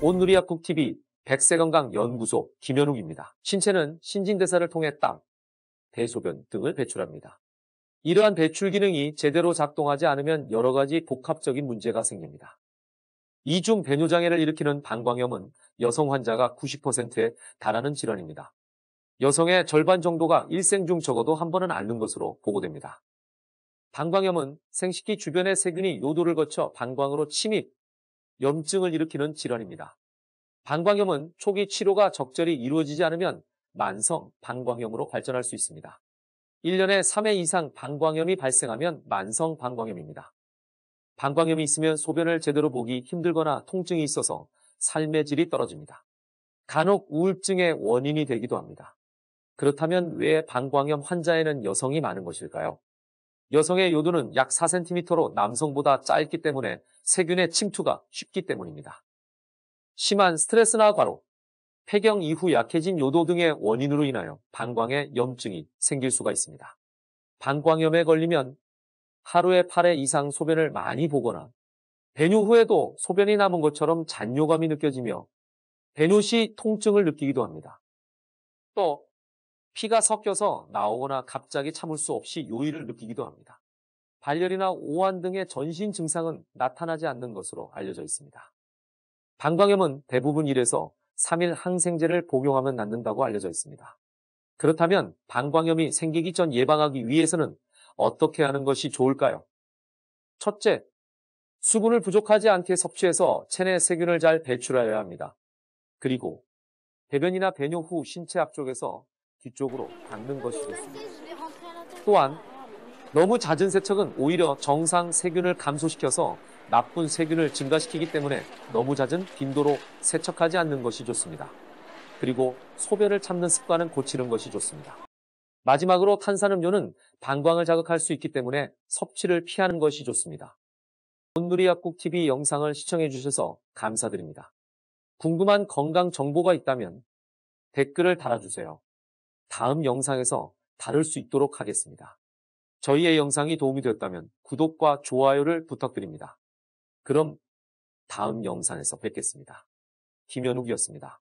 온누리약국 TV 백세건강 연구소 김현욱입니다. 신체는 신진대사를 통해 땀, 대소변 등을 배출합니다. 이러한 배출 기능이 제대로 작동하지 않으면 여러 가지 복합적인 문제가 생깁니다. 이중 배뇨장애를 일으키는 방광염은 여성 환자가 90%에 달하는 질환입니다. 여성의 절반 정도가 일생 중 적어도 한 번은 앓는 것으로 보고됩니다. 방광염은 생식기 주변의 세균이 요도를 거쳐 방광으로 침입, 염증을 일으키는 질환입니다. 방광염은 초기 치료가 적절히 이루어지지 않으면 만성 방광염으로 발전할 수 있습니다. 1년에 3회 이상 방광염이 발생하면 만성 방광염입니다. 방광염이 있으면 소변을 제대로 보기 힘들거나 통증이 있어서 삶의 질이 떨어집니다. 간혹 우울증의 원인이 되기도 합니다. 그렇다면 왜 방광염 환자에는 여성이 많은 것일까요? 여성의 요도는 약 4cm로 남성보다 짧기 때문에 세균의 침투가 쉽기 때문입니다. 심한 스트레스나 과로, 폐경 이후 약해진 요도 등의 원인으로 인하여 방광에 염증이 생길 수가 있습니다. 방광염에 걸리면 하루에 8회 이상 소변을 많이 보거나 배뇨 후에도 소변이 남은 것처럼 잔뇨감이 느껴지며 배뇨 시 통증을 느끼기도 합니다. 또 피가 섞여서 나오거나 갑자기 참을 수 없이 요의를 느끼기도 합니다. 발열이나 오한 등의 전신 증상은 나타나지 않는 것으로 알려져 있습니다. 방광염은 대부분 1에서 3일 항생제를 복용하면 낫는다고 알려져 있습니다. 그렇다면 방광염이 생기기 전 예방하기 위해서는 어떻게 하는 것이 좋을까요? 첫째, 수분을 부족하지 않게 섭취해서 체내 세균을 잘 배출하여야 합니다. 그리고 배변이나 배뇨 후 신체 앞쪽에서 뒤쪽으로 닦는 것이 좋습니다. 또한 너무 잦은 세척은 오히려 정상 세균을 감소시켜서 나쁜 세균을 증가시키기 때문에 너무 잦은 빈도로 세척하지 않는 것이 좋습니다. 그리고 소변을 참는 습관은 고치는 것이 좋습니다. 마지막으로 탄산음료는 방광을 자극할 수 있기 때문에 섭취를 피하는 것이 좋습니다. 온누리약국TV 영상을 시청해주셔서 감사드립니다. 궁금한 건강 정보가 있다면 댓글을 달아주세요. 다음 영상에서 다룰 수 있도록 하겠습니다. 저희의 영상이 도움이 되었다면 구독과 좋아요를 부탁드립니다. 그럼 다음 영상에서 뵙겠습니다. 김현욱이었습니다.